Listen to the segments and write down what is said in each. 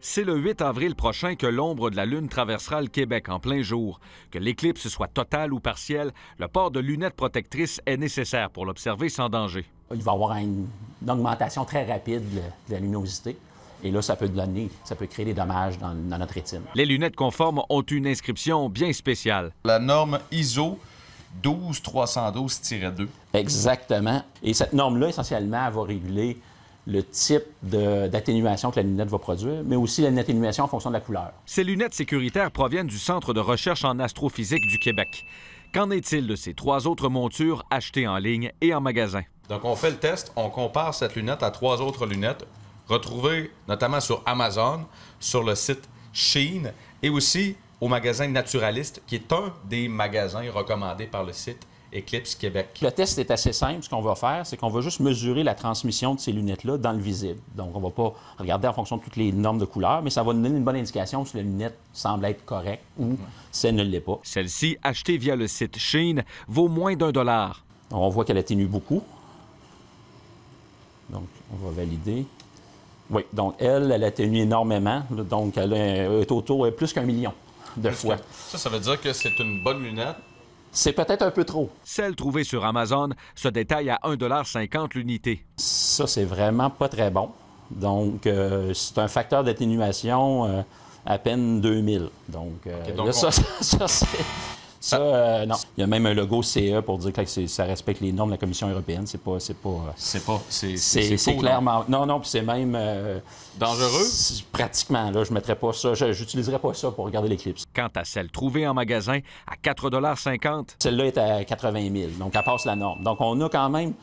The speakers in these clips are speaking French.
C'est le 8 avril prochain que l'ombre de la Lune traversera le Québec en plein jour. Que l'éclipse soit totale ou partielle, le port de lunettes protectrices est nécessaire pour l'observer sans danger. Il va y avoir une, augmentation très rapide de la luminosité. Et là, ça peut donner, ça peut créer des dommages dans, notre rétine. Les lunettes conformes ont une inscription bien spéciale. La norme ISO 12312-2. Exactement. Et cette norme-là, essentiellement, va réguler le type d'atténuation que la lunette va produire, mais aussi l'atténuation en fonction de la couleur. Ces lunettes sécuritaires proviennent du Centre de recherche en astrophysique du Québec. Qu'en est-il de ces trois autres montures achetées en ligne et en magasin? Donc, on fait le test, on compare cette lunette à trois autres lunettes retrouvées notamment sur Amazon, sur le site Sheen et aussi au magasin Naturaliste, qui est un des magasins recommandés par le site Eclipse Québec. Le test est assez simple. Ce qu'on va faire, c'est qu'on va juste mesurer la transmission de ces lunettes-là dans le visible. Donc, on ne va pas regarder en fonction de toutes les normes de couleurs, mais ça va nous donner une bonne indication si la lunette semble être correcte ou si elle ne l'est pas. Celle-ci, achetée via le site Chine, vaut moins d'un dollar. On voit qu'elle atténue beaucoup. Donc, on va valider. Oui, donc elle, elle atténue énormément. Donc, elle est autour de plus qu'un million de fois. Ça, ça veut dire que c'est une bonne lunette c'est peut-être un peu trop. Celle trouvée sur Amazon se détaille à 1,50 l'unité. Ça, c'est vraiment pas très bon. Donc, euh, c'est un facteur d'atténuation euh, à peine 2000. Donc, euh, ça c'est... Ça, ah. euh, non. Il y a même un logo CE pour dire que ça respecte les normes de la Commission européenne. C'est pas. C'est pas. Euh, c'est C'est hein? clairement. Non, non, puis c'est même. Euh, Dangereux? Pratiquement, là. Je mettrais pas ça. J'utiliserais pas ça pour regarder l'éclipse. Quant à celle trouvée en magasin à 4,50 Celle-là est à 80 000. Donc, elle passe la norme. Donc, on a quand même.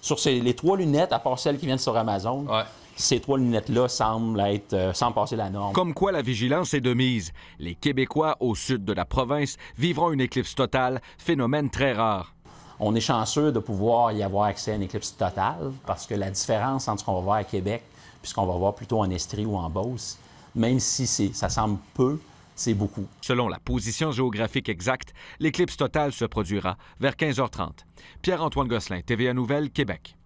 Sur les trois lunettes, à part celles qui viennent sur Amazon. Ouais ces trois lunettes-là semblent être euh, sans passer la norme. Comme quoi la vigilance est de mise. Les Québécois au sud de la province vivront une éclipse totale, phénomène très rare. On est chanceux de pouvoir y avoir accès à une éclipse totale parce que la différence entre ce qu'on va voir à Québec puisqu'on va voir plutôt en Estrie ou en Beauce, même si ça semble peu, c'est beaucoup. Selon la position géographique exacte, l'éclipse totale se produira vers 15h30. Pierre-Antoine Gosselin, TVA Nouvelle, Québec.